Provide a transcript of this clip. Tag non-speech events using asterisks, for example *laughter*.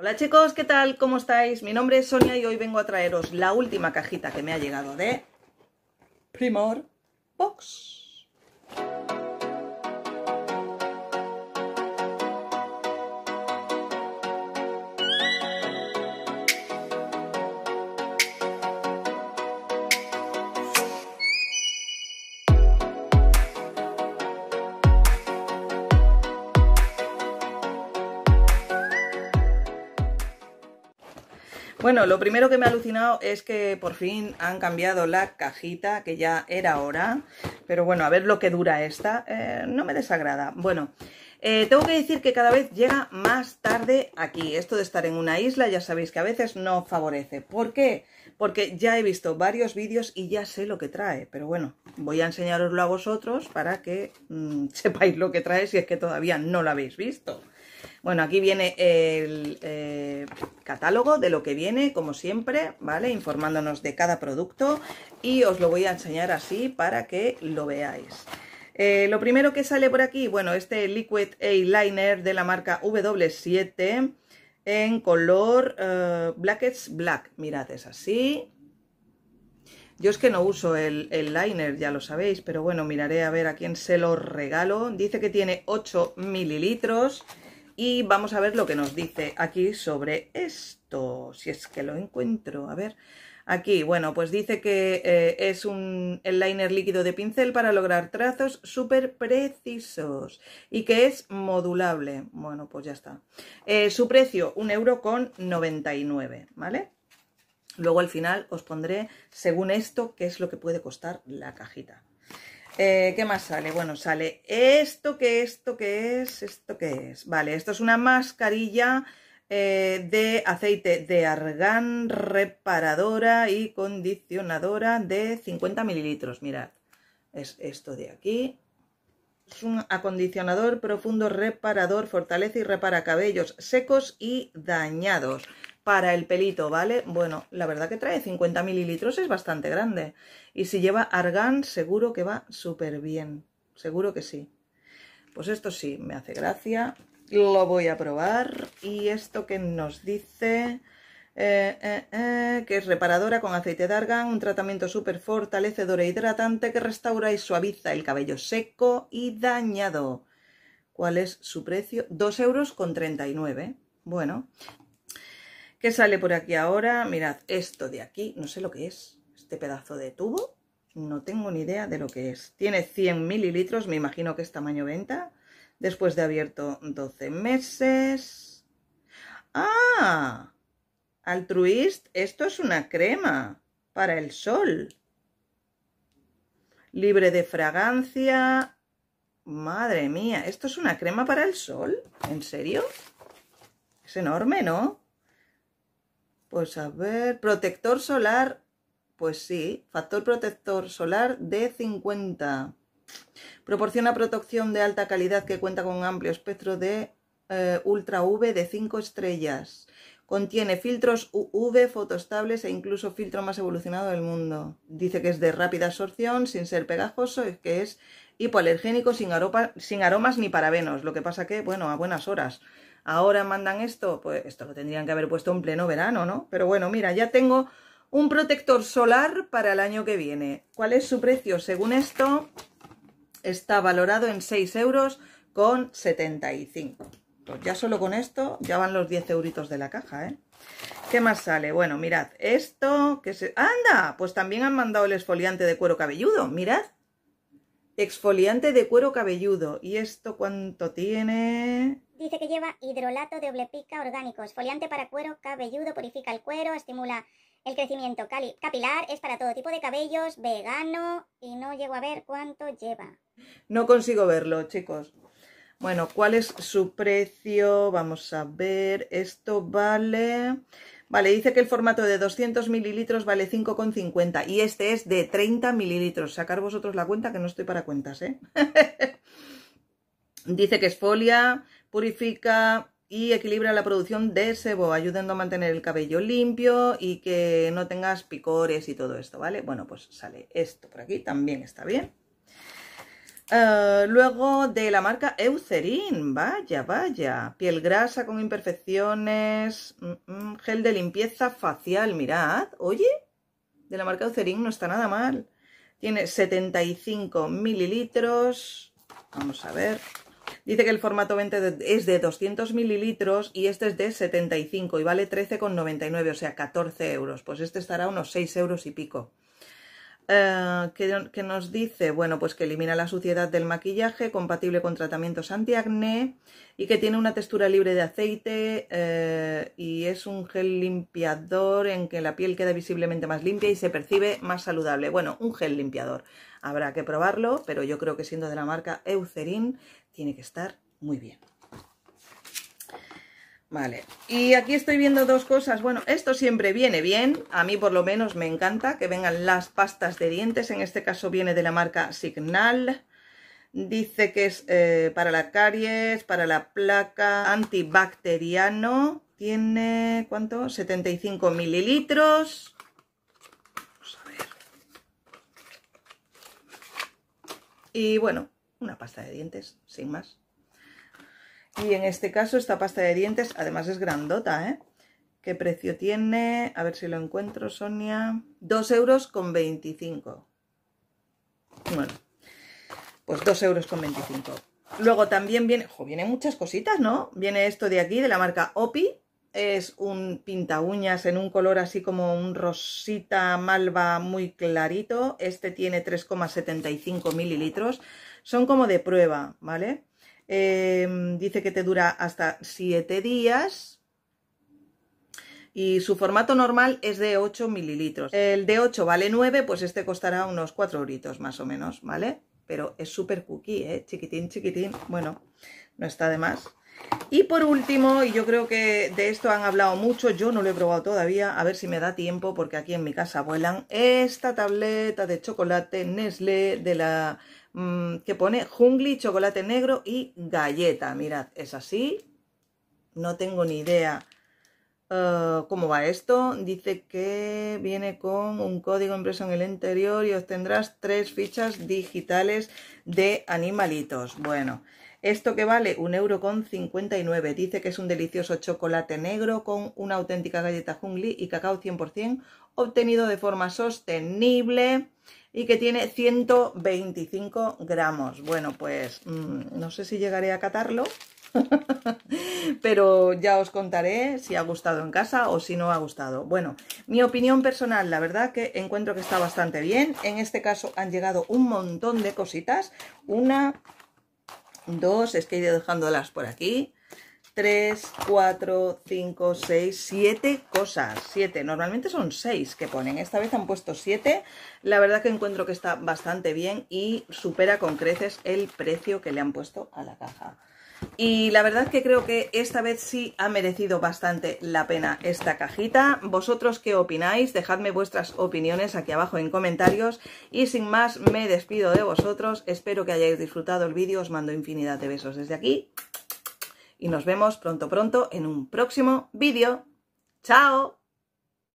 Hola chicos, ¿qué tal? ¿Cómo estáis? Mi nombre es Sonia y hoy vengo a traeros la última cajita que me ha llegado de Primor Box. Bueno, lo primero que me ha alucinado es que por fin han cambiado la cajita, que ya era hora. Pero bueno, a ver lo que dura esta. Eh, no me desagrada. Bueno, eh, tengo que decir que cada vez llega más tarde aquí. Esto de estar en una isla, ya sabéis que a veces no favorece. ¿Por qué? Porque ya he visto varios vídeos y ya sé lo que trae. Pero bueno, voy a enseñaroslo a vosotros para que mm, *laughs* sepáis lo que trae si es que todavía no lo habéis visto. Bueno, aquí viene el eh, catálogo de lo que viene, como siempre, ¿vale? Informándonos de cada producto y os lo voy a enseñar así para que lo veáis. Eh, lo primero que sale por aquí, bueno, este Liquid Eyeliner de la marca W7 en color eh, Black. Mirad, es así. Yo es que no uso el, el, liner, ya lo sabéis, pero bueno, miraré a ver a quién se lo regalo. Dice que tiene 8 mililitros. Y vamos a ver lo que nos dice aquí sobre esto, si es que lo encuentro. A ver, aquí, bueno, pues dice que eh, es un liner líquido de pincel para lograr trazos súper precisos y que es modulable. Bueno, pues ya está. Eh, su precio, un euro con ¿vale? Luego al final os pondré, según esto, qué es lo que puede costar la cajita. Eh, ¿Qué más sale? Bueno, sale esto, que esto, que es, esto, que es. Vale, esto es una mascarilla eh, de aceite de argán reparadora y condicionadora de 50 mililitros. Mirad, es esto de aquí. Es un acondicionador profundo reparador, fortalece y repara cabellos secos y dañados para el pelito, ¿vale? Bueno, la verdad que trae 50 mililitros, es bastante grande. Y si lleva argán, seguro que va súper bien, seguro que sí. Pues esto sí, me hace gracia, lo voy a probar. Y esto que nos dice... Eh, eh, eh que es reparadora con aceite de argán, un tratamiento súper fortalecedor e hidratante que restaura y suaviza el cabello seco y dañado. ¿Cuál es su precio? 2,39 euros. Bueno, ¿Qué sale por aquí ahora? Mirad, esto de aquí, no sé lo que es, este pedazo de tubo, no tengo ni idea de lo que es. Tiene 100 mililitros, me imagino que es tamaño venta, después de abierto 12 meses. ¡Ah! Altruist, esto es una crema para el sol. Libre de fragancia. Madre mía, ¿esto es una crema para el sol? ¿En serio? Es enorme, ¿no? Pues a ver, protector solar, pues sí, factor protector solar de 50. Proporciona protección de alta calidad que cuenta con un amplio espectro de eh, ultra V de 5 estrellas. Contiene filtros UV fotostables e incluso filtro más evolucionado del mundo. Dice que es de rápida absorción, sin ser pegajoso, y que es hipoalergénico, sin, sin aromas ni parabenos. Lo que pasa que, bueno, a buenas horas ahora mandan esto, pues esto lo tendrían que haber puesto en pleno verano, ¿no? Pero bueno, mira, ya tengo un protector solar para el año que viene. ¿Cuál es su precio? Según esto, está valorado en 6 euros con 75. Pues ya solo con esto ya van los 10 euritos de la caja, ¿eh? ¿Qué más sale? Bueno, mirad, esto que se... ¡Anda! Pues también han mandado el exfoliante de cuero cabelludo, mirad. Exfoliante de cuero cabelludo. ¿Y esto cuánto tiene? Dice que lleva hidrolato de pica orgánico, esfoliante para cuero cabelludo, purifica el cuero, estimula el crecimiento capilar, es para todo tipo de cabellos, vegano y no llego a ver cuánto lleva. No consigo verlo, chicos. Bueno, ¿cuál es su precio? Vamos a ver, esto vale... Vale, dice que el formato de 200 mililitros vale 5,50 y este es de 30 mililitros. Sacar vosotros la cuenta que no estoy para cuentas, ¿eh? *laughs* dice que es folia, purifica y equilibra la producción de sebo, ayudando a mantener el cabello limpio y que no tengas picores y todo esto, ¿vale? Bueno, pues sale esto por aquí, también está bien. Eh, luego de la marca Eucerin, vaya, vaya, piel grasa con imperfecciones, mm, mm, gel de limpieza facial, mirad, oye, de la marca Eucerin no está nada mal. Tiene 75 mililitros, vamos a ver, Dice que el formato 20 es de 200 mililitros y este es de 75 y vale 13,99, o sea, 14 euros. Pues este estará unos 6 euros y pico. Eh, que, nos dice, bueno, pues que elimina la suciedad del maquillaje, compatible con tratamientos antiacné y que tiene una textura libre de aceite eh, y es un gel limpiador en que la piel queda visiblemente más limpia y se percibe más saludable. Bueno, un gel limpiador. Habrá que probarlo, pero yo creo que siendo de la marca Eucerin tiene que estar muy bien. Vale, y aquí estoy viendo dos cosas. Bueno, esto siempre viene bien, a mí por lo menos me encanta que vengan las pastas de dientes, en este caso viene de la marca Signal. Dice que es eh, para la caries, para la placa, antibacteriano. Tiene, ¿cuánto? 75 mililitros. Vamos a ver. Y bueno, una pasta de dientes, sin más. Y en este caso esta pasta de dientes, además es grandota, ¿eh? ¿Qué precio tiene? A ver si lo encuentro, Sonia. 2 euros con Bueno, pues dos euros con Luego también viene, ojo, vienen muchas cositas, ¿no? Viene esto de aquí, de la marca Opi. Es un pinta uñas en un color así como un rosita malva muy clarito. Este tiene 3,75 mililitros. Son como de prueba, ¿vale? Em, dice que te dura hasta 7 días. Y su formato normal es de 8 mililitros. El de 8 vale 9, pues este costará unos 4 euritos más o menos, ¿vale? Pero es súper cookie, ¿eh? Chiquitín, chiquitín. Bueno, no está de más. Y por último, y yo creo que de esto han hablado mucho, yo no lo he probado todavía, a ver si me da tiempo, porque aquí en mi casa vuelan esta tableta de chocolate Nestlé de la Mm, que pone jungli, chocolate negro y galleta. Mirad, es así. No tengo ni idea eh, cómo va esto. Dice que viene con un código impreso en el interior y obtendrás tres fichas digitales de animalitos. Bueno, esto que vale un euro con Dice que es un delicioso chocolate negro con una auténtica galleta jungli y cacao 100% obtenido de forma sostenible y que tiene 125 gramos. Bueno, pues mm, no sé si llegaré a catarlo, *laughs* pero ya os contaré si ha gustado en casa o si no ha gustado. Bueno, mi opinión personal, la verdad que encuentro que está bastante bien. En este caso han llegado un montón de cositas. Una, dos, es que he ido dejándolas por aquí. 3, 4, 5, 6, 7 cosas. 7, normalmente son 6 que ponen. Esta vez han puesto 7. La verdad que encuentro que está bastante bien y supera con creces el precio que le han puesto a la caja. Y la verdad que creo que esta vez sí ha merecido bastante la pena esta cajita. ¿Vosotros qué opináis? Dejadme vuestras opiniones aquí abajo en comentarios. Y sin más, me despido de vosotros. Espero que hayáis disfrutado el vídeo. Os mando infinidad de besos desde aquí y nos vemos pronto pronto en un próximo vídeo. ¡Chao!